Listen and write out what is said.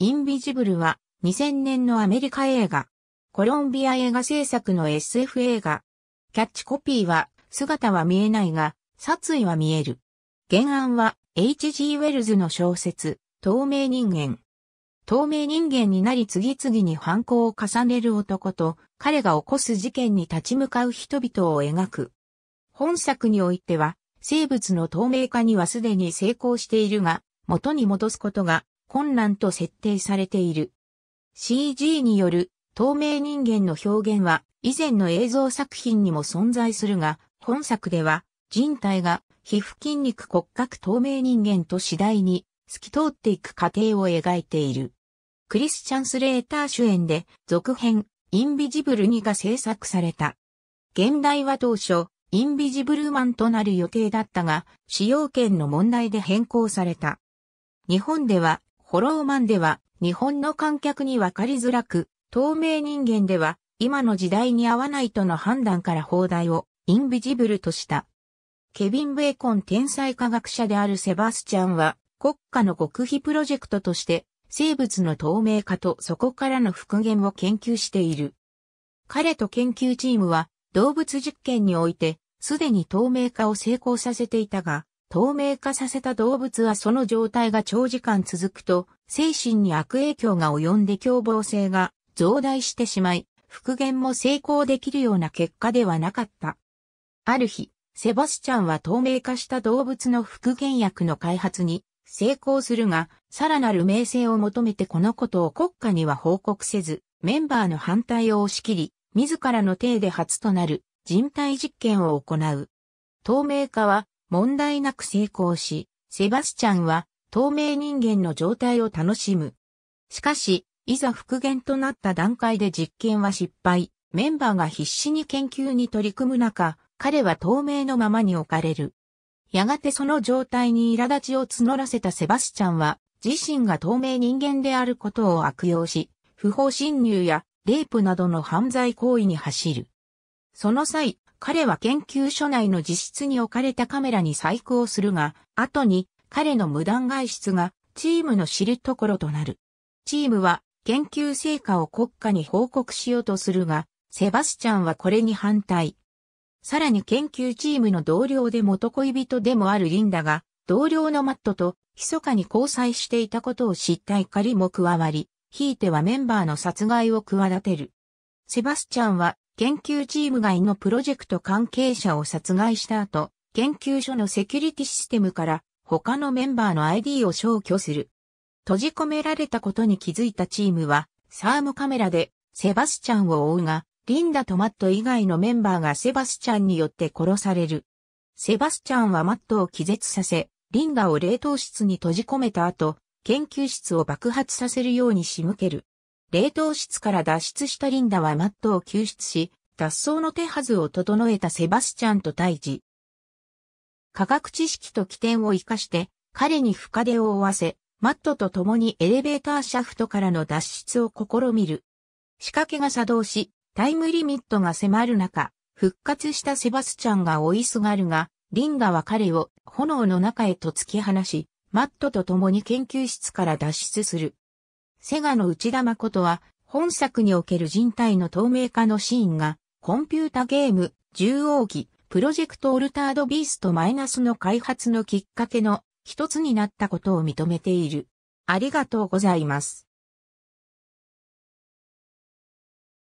インビジブルは2000年のアメリカ映画、コロンビア映画制作の SF 映画。キャッチコピーは姿は見えないが殺意は見える。原案は H.G. ウェルズの小説、透明人間。透明人間になり次々に犯行を重ねる男と彼が起こす事件に立ち向かう人々を描く。本作においては生物の透明化にはすでに成功しているが元に戻すことが困難と設定されている。CG による透明人間の表現は以前の映像作品にも存在するが、本作では人体が皮膚筋肉骨格透明人間と次第に透き通っていく過程を描いている。クリスチャン・スレーター主演で続編インビジブル2が制作された。現代は当初インビジブルマンとなる予定だったが使用権の問題で変更された。日本ではホローマンでは、日本の観客にわかりづらく、透明人間では、今の時代に合わないとの判断から放題を、インビジブルとした。ケビン・ベーコン天才科学者であるセバスチャンは、国家の極秘プロジェクトとして、生物の透明化とそこからの復元を研究している。彼と研究チームは動物実験においてすでに透明化を成功させていたが、透明化させた動物はその状態が長時間続くと、精神に悪影響が及んで凶暴性が増大してしまい、復元も成功できるような結果ではなかった。ある日、セバスチャンは透明化した動物の復元薬の開発に成功するが、さらなる名声を求めてこのことを国家には報告せず、メンバーの反対を押し切り、自らの体で初となる人体実験を行う。透明化は問題なく成功し、セバスチャンは透明人間の状態を楽しむ。しかし、いざ復元となった段階で実験は失敗。メンバーが必死に研究に取り組む中、彼は透明のままに置かれる。やがてその状態に苛立ちを募らせたセバスチャンは、自身が透明人間であることを悪用し、不法侵入やレイプなどの犯罪行為に走る。その際、彼は研究所内の自室に置かれたカメラに細工をするが、後に彼の無断外出がチームの知るところとなる。チームは研究成果を国家に報告しようとするが、セバスチャンはこれに反対。さらに研究チームの同僚で元恋人でもあるリンダが、同僚のマットと密かに交際していたことを知った怒りも加わり、ひいてはメンバーの殺害を企てる。セバスチャンは研究チーム外のプロジェクト関係者を殺害した後、研究所のセキュリティシステムから他のメンバーの ID を消去する。閉じ込められたことに気づいたチームは、サームカメラでセバスチャンを追うが、リンダとマット以外のメンバーがセバスチャンによって殺される。セバスチャンはマットを気絶させ、リンダを冷凍室に閉じ込めた後、研究室を爆発させるように仕向ける。冷凍室から脱出したリンダはマットを救出し、脱走の手はずを整えたセバスチャンと対峙。科学知識と起点を活かして、彼に深手を負わせ、マットと共にエレベーターシャフトからの脱出を試みる。仕掛けが作動し、タイムリミットが迫る中、復活したセバスチャンが追いすがるが、リンダは彼を炎の中へと突き放し、マットと共に研究室から脱出する。セガの内田誠は、本作における人体の透明化のシーンが、コンピュータゲーム、獣王記、プロジェクトオルタードビーストマイナスの開発のきっかけの一つになったことを認めている。ありがとうございます。